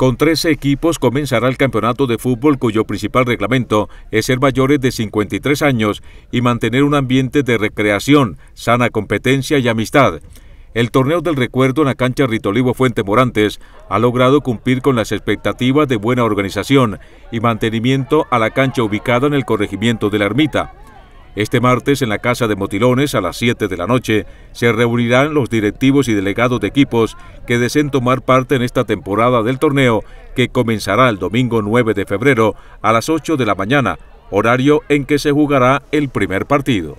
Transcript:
Con 13 equipos comenzará el campeonato de fútbol cuyo principal reglamento es ser mayores de 53 años y mantener un ambiente de recreación, sana competencia y amistad. El torneo del recuerdo en la cancha Ritolivo Fuente Morantes ha logrado cumplir con las expectativas de buena organización y mantenimiento a la cancha ubicada en el corregimiento de la ermita. Este martes, en la Casa de Motilones, a las 7 de la noche, se reunirán los directivos y delegados de equipos que deseen tomar parte en esta temporada del torneo, que comenzará el domingo 9 de febrero a las 8 de la mañana, horario en que se jugará el primer partido.